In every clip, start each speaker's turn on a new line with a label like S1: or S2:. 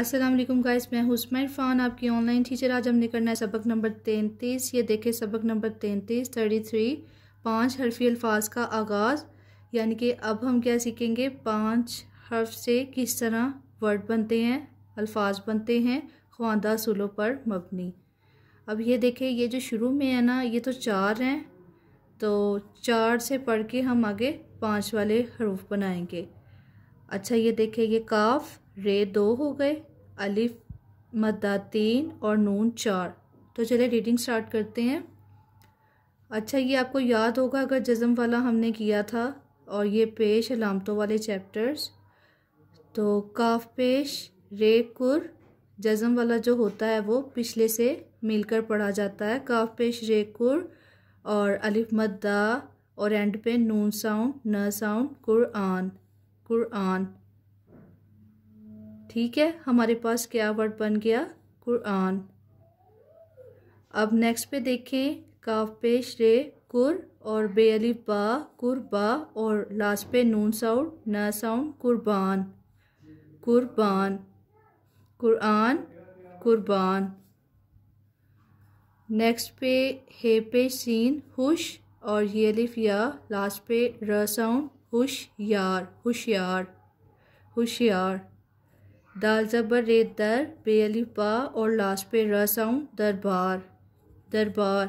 S1: Aslam guys मैं हुसमैन इरफान आपकी online teacher आज हमने करना है सबक नंबर तैंतीस ये देखे सबक नंबर तैंतीस थर्टी थ्री पाँच हरफी अल्फाज का आगाज़ यानी कि अब हम क्या सीखेंगे पाँच हर्फ से किस तरह वर्ड बनते हैं अल्फाज बनते हैं ख्वानदा असूलों पर मबनी अब ये देखे ये जो शुरू में है ना ये तो चार हैं तो चार से पढ़ के हम आगे पाँच वाले हरूफ बनाएंगे अच्छा ये देखे ये काफ़ रे दो हो गए अलिफ मद्दा तीन और नून चार तो चलिए रीडिंग स्टार्ट करते हैं अच्छा ये आपको याद होगा अगर जज़म वाला हमने किया था और ये पेश अलामतों वाले चैप्टर्स तो काफ पेश रे कुर जज़म वाला जो होता है वो पिछले से मिलकर पढ़ा जाता है काफ पेश रे कुर और अलिफ मद्दा और एंड पे नून साउंड न साउंड कुरआन कुरआन ठीक है हमारे पास क्या वर्ड बन गया कुरान अब नेक्स्ट पे देखें काफ पेश रे कुर और बे अली बा बा और लास्ट पे नून साउंड न साउंड कुर्बान कुर्बान कुरान कुर्बान नेक्स्ट पे हे पे सीन हुश और ये अलिफ या लास्ट पे र साउंड हुश यार होशियार होशियार दाल ज़बर रे दर बे पा और लास्ट पे रसाऊँ दरबार दरबार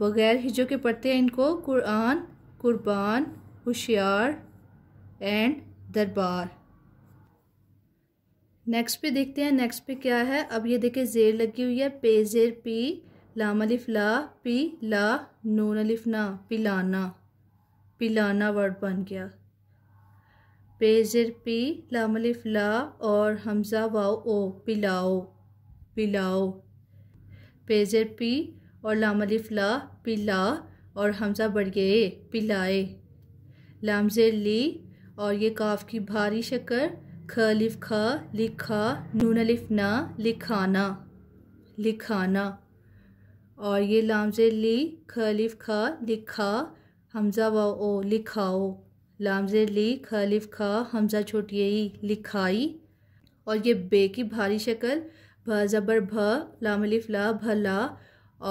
S1: बग़ैर हिजों के पढ़ते हैं इनको कुरान कुर्बान होशियार एंड दरबार नेक्स्ट पे देखते हैं नेक्स्ट पे क्या है अब ये देखें जेर लगी हुई है पे जेर पी लाम अलिफ ला पी ला नून अलिफ ना पिलाना पिलाना वर्ड बन गया पेजर पी लामलिफ ला और हमज़ा वाओ ओ पिलाओ पिलाओ पेजर पी और लामलिफ ला पिला और हमज़ा बढ़ गए पिलाए लामजेर ली और ये काफ की भारी शक्कर खलिफ खा लिखा नून लिफ ना लिखाना लिखाना और ये लामजेर ली खलिफ खा लिखा हमज़ा वाओ ओ लिखाओ लामजे ली खलिफ खा हमजा छोटी लिखाई और ये बे की भारी शक्ल भ ज़बर भ लामलिफ ला भला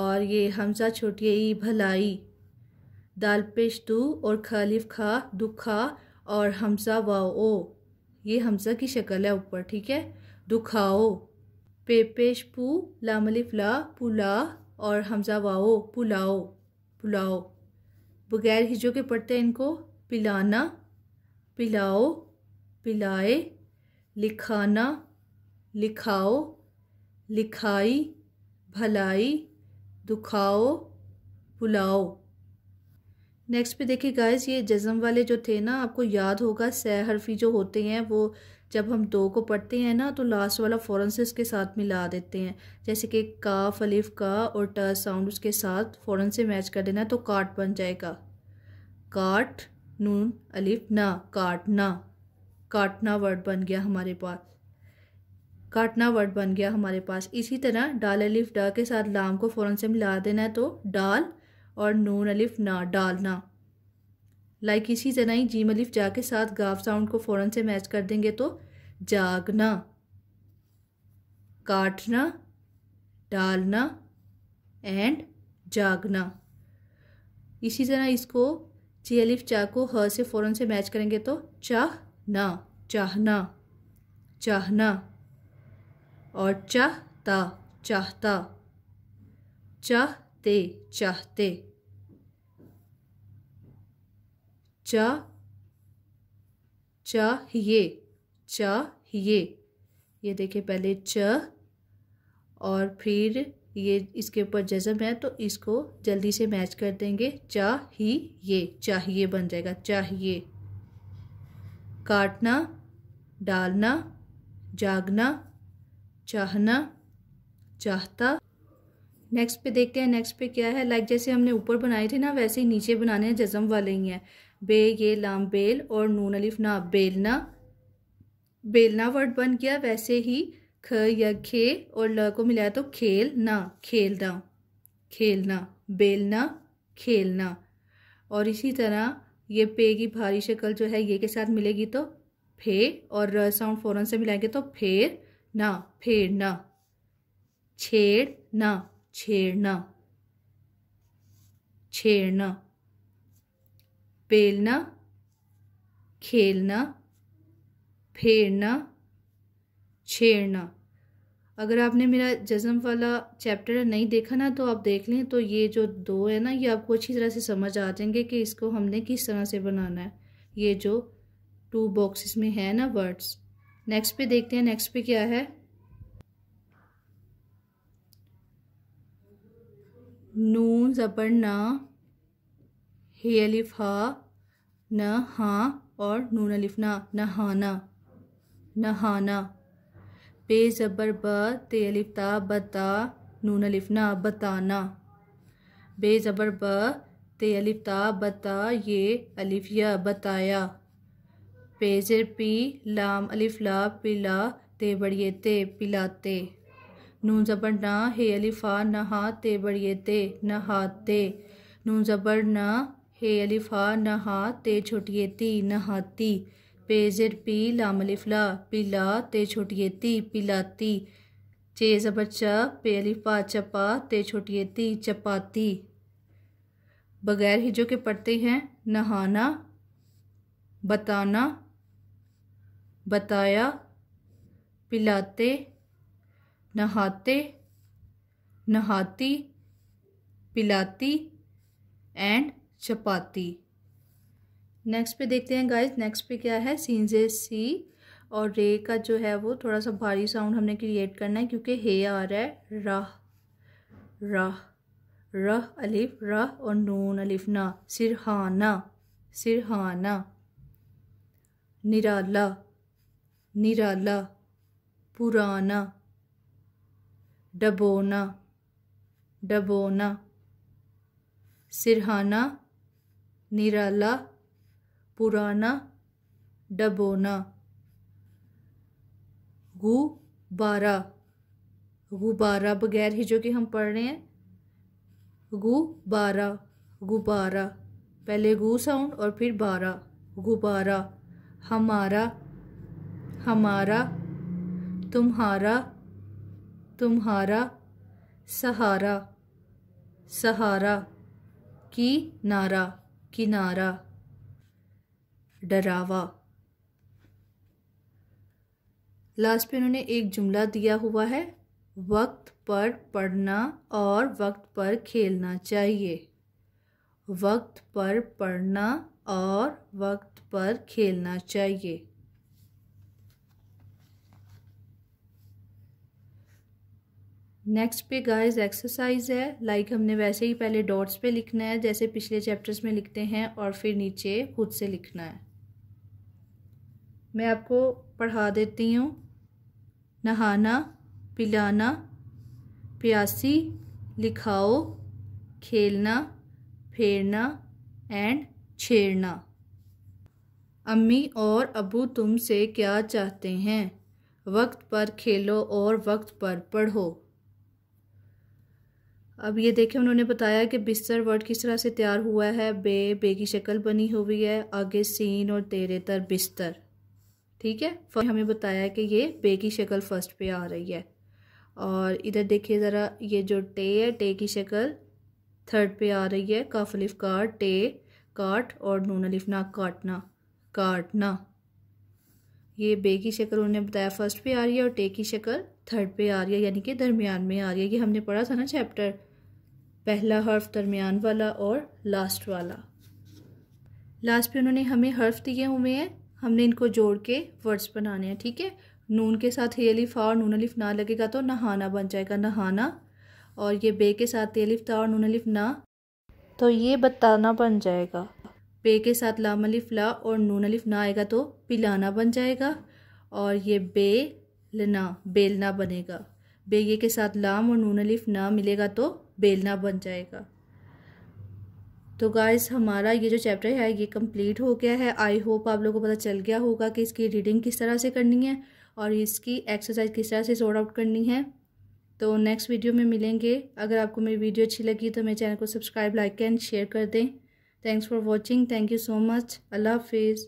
S1: और ये हमजा छोटी भलाई दाल पेश दू और खलिफ खा दुखा और हमजा वाओ ये हमजा की शक्ल है ऊपर ठीक है दुखाओ पे पेश पू लामलिफ ला पुला और हमजा वाओ पुलाओ पुलाओ बगैर हिजो के पढ़ते हैं इनको पिलाना पिलाओ पिलाए लिखाना लिखाओ लिखाई भलाई दुखाओ बुलाओ नेक्स्ट पे देखिए गाइस ये जज़म वाले जो थे ना आपको याद होगा सह हरफी जो होते हैं वो जब हम दो को पढ़ते हैं ना तो लास्ट वाला फ़ौरन से उसके साथ मिला देते हैं जैसे कि का फलीफ का और ट साउंड उसके साथ फ़ौरन से मैच कर देना तो काट बन जाएगा काट नून अलिफ ना काटना काटना वर्ड बन गया हमारे पास काटना वर्ड बन गया हमारे पास इसी तरह डाल अलिफ डा के साथ लाम को फ़ौरन से मिला देना है तो डाल और नून अलिफ ना डालना लाइक इसी तरह ही जीम अलिफ जा के साथ गाफ साउंड को फ़ौरन से मैच कर देंगे तो जागना काटना डालना एंड जागना इसी तरह इसको ची अलिफ चा को ह से फ़ौरन से मैच करेंगे तो चाह ना चाहना चाहना और चाहता चाहता चाहते चाहते चा चाहिए चाहिए ये देखिए पहले च और फिर ये इसके ऊपर जज्म है तो इसको जल्दी से मैच कर देंगे चाहिए चाहिए बन जाएगा चाहिए काटना डालना जागना चाहना चाहता नेक्स्ट पे देखते हैं नेक्स्ट पे क्या है लाइक जैसे हमने ऊपर बनाए थे ना वैसे ही नीचे बनाने हैं जज़म वाले ही हैं बे ये लाम बेल और नून अलिफ ना बेलना बेलना वर्ड बन गया वैसे ही ख या खे और ल को मिलाया तो खेल ना खेलना खेलना बेलना खेलना और इसी तरह ये पे की भारी शक्ल जो है ये के साथ मिलेगी तो फे और र साउंड फ़ौरन से मिलाएंगे तो फेर ना फेरना छेड़ ना छेड़ना छेड़ना बेलना खेलना फेरना छेड़ना अगर आपने मेरा जज्म वाला चैप्टर नहीं देखा ना तो आप देख लें तो ये जो दो है ना ये आपको अच्छी तरह से समझ आ जाएंगे कि इसको हमने किस तरह से बनाना है ये जो टू बॉक्सेस में है ना वर्ड्स नेक्स्ट पे देखते हैं नेक्स्ट पे क्या है नून जबर ना हे अलिफ हा न हाँ और नून अलिफ ना नहाना नहाना बे ज़बर ब ते अलिफ्ता बता नून अलिफना बताना बे ज़बर ब ते अलिफ्ता बता ये अलिफिया बताया पे ज़र पी लाम अलिफला पिला ते बड़िए ते पिलाते नून ज़बर ना हे अलिफा नहा ते बड़िए ते नहाते नून ज़बर ना हे अलिफा नहा ते छोटिए ती नहाती पेजर पी लाम अलिफ पीला ते छोटिए ती पिलाती चे ज़बर चा पे अलिफा चपा ते छोटिए ती चपाती बगैर हिजो के पढ़ते हैं नहाना बताना बताया पिलाते नहाते नहाती पिलाती एंड चपाती नेक्स्ट पे देखते हैं गाइज नेक्स्ट पे क्या है सीनजे सी और रे का जो है वो थोड़ा सा भारी साउंड हमने क्रिएट करना है क्योंकि हे आ रहा है राह रह रह अलिफ रह और नून अलिफ ना सिरहाना सिरहाना निराला निराला पुराना डबोना डबोना सिरहाना निराला पुराना डबोना गुबारा गुब्बारा बगैर ही जो कि हम पढ़ रहे हैं गुबारा गुब्बारा पहले गु साउंड और फिर बारा गुब्बारा हमारा हमारा तुम्हारा तुम्हारा सहारा सहारा की नारा किनारा डरावा लास्ट पे उन्होंने एक जुमला दिया हुआ है वक्त पर पढ़ना और वक्त पर खेलना चाहिए वक्त पर पढ़ना और वक्त पर खेलना चाहिए नेक्स्ट पे गाइस एक्सरसाइज है लाइक like हमने वैसे ही पहले डॉट्स पे लिखना है जैसे पिछले चैप्टर्स में लिखते हैं और फिर नीचे खुद से लिखना है मैं आपको पढ़ा देती हूँ नहाना पिलाना प्यासी लिखाओ खेलना फेरना एंड छेड़ना अम्मी और अबू तुमसे क्या चाहते हैं वक्त पर खेलो और वक्त पर पढ़ो अब ये देखें उन्होंने बताया कि बिस्तर वर्ड किस तरह से तैयार हुआ है बे बे की शक्ल बनी हुई है आगे सीन और तेरे तर बिस्तर ठीक है फिर हमें बताया कि ये बे की शक्ल फर्स्ट पे आ रही है और इधर देखिए ज़रा ये जो टे है टे की शक्ल थर्ड पे आ रही है काफलिफ काट टे काट और नून अलिफ ना काटना काटना ये बे की शक्ल उन्होंने बताया फर्स्ट पे आ रही है और टे की शक्ल थर्ड पे आ रही है यानी कि दरमियान में आ रही है ये हमने पढ़ा था ना चैप्टर पहला हर्फ दरमियान वाला और लास्ट वाला लास्ट पे उन्होंने हमें हर्फ दिए हुए हैं हमने इनको जोड़ के वर्ड्स बनाने हैं ठीक है नून के साथ हे अलिफ और नून अलिफ ना लगेगा तो नहाना बन जाएगा नहाना और ये बे के साथ ते अलिफ था और नून अलिफ ना तो ये बताना बन जाएगा बे के साथ लाम अलिफ ला और नून अलिफ ना आएगा तो पिलाना बन जाएगा और ये बे लना बेलना बनेगा बे ये के साथ लाम और नून अलिफ ना मिलेगा तो बेलना बन जाएगा तो गाइस हमारा ये जो चैप्टर है ये कंप्लीट हो गया है आई होप आप लोगों को पता चल गया होगा कि इसकी रीडिंग किस तरह से करनी है और इसकी एक्सरसाइज किस तरह से सॉर्ट आउट करनी है तो नेक्स्ट वीडियो में मिलेंगे अगर आपको मेरी वीडियो अच्छी लगी तो मेरे चैनल को सब्सक्राइब लाइक एंड शेयर कर दें thanks for watching thank you so much अल्लाह हाफिज़